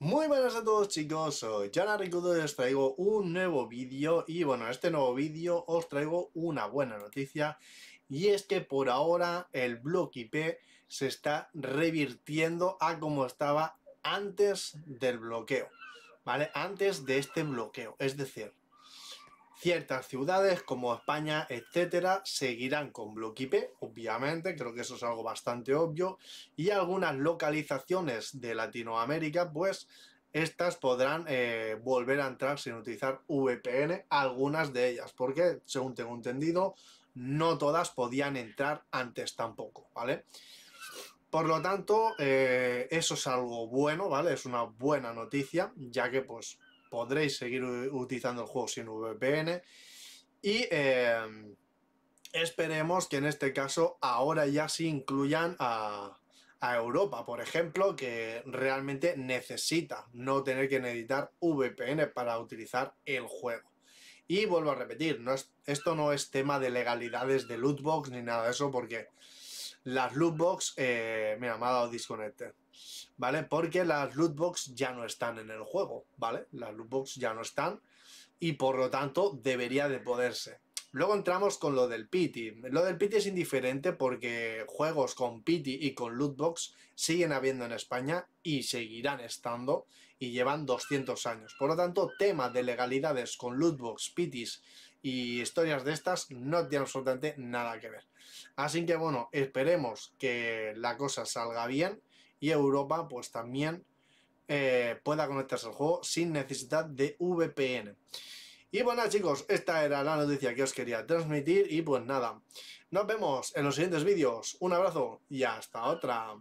Muy buenas a todos chicos, soy Jana Ricudo y os traigo un nuevo vídeo y bueno, en este nuevo vídeo os traigo una buena noticia y es que por ahora el bloque IP se está revirtiendo a como estaba antes del bloqueo, ¿vale? Antes de este bloqueo, es decir, Ciertas ciudades como España, etcétera, seguirán con bloque IP, obviamente, creo que eso es algo bastante obvio, y algunas localizaciones de Latinoamérica, pues estas podrán eh, volver a entrar sin utilizar VPN, algunas de ellas, porque según tengo entendido, no todas podían entrar antes tampoco, ¿vale? Por lo tanto, eh, eso es algo bueno, ¿vale? Es una buena noticia, ya que pues podréis seguir utilizando el juego sin VPN y em, esperemos que en este caso ahora ya se incluyan a, Europa, por ejemplo, que realmente necesita no tener que necesitar VPN para utilizar el juego. Y vuelvo a repetir, no esto no es tema de legalidades de lootbox ni nada de eso, porque las lootbox, eh, mira, me ha dado disconnected. ¿vale? Porque las lootbox ya no están en el juego, ¿vale? Las lootbox ya no están y por lo tanto debería de poderse. Luego entramos con lo del Pity. Lo del Pity es indiferente porque juegos con Pity y con Lootbox siguen habiendo en España y seguirán estando y llevan 200 años. Por lo tanto, tema de legalidades con Lootbox, pitys y historias de estas no tienen absolutamente nada que ver. Así que bueno, esperemos que la cosa salga bien y Europa pues también eh, pueda conectarse al juego sin necesidad de VPN. Y bueno chicos, esta era la noticia que os quería transmitir y pues nada, nos vemos en los siguientes vídeos, un abrazo y hasta otra.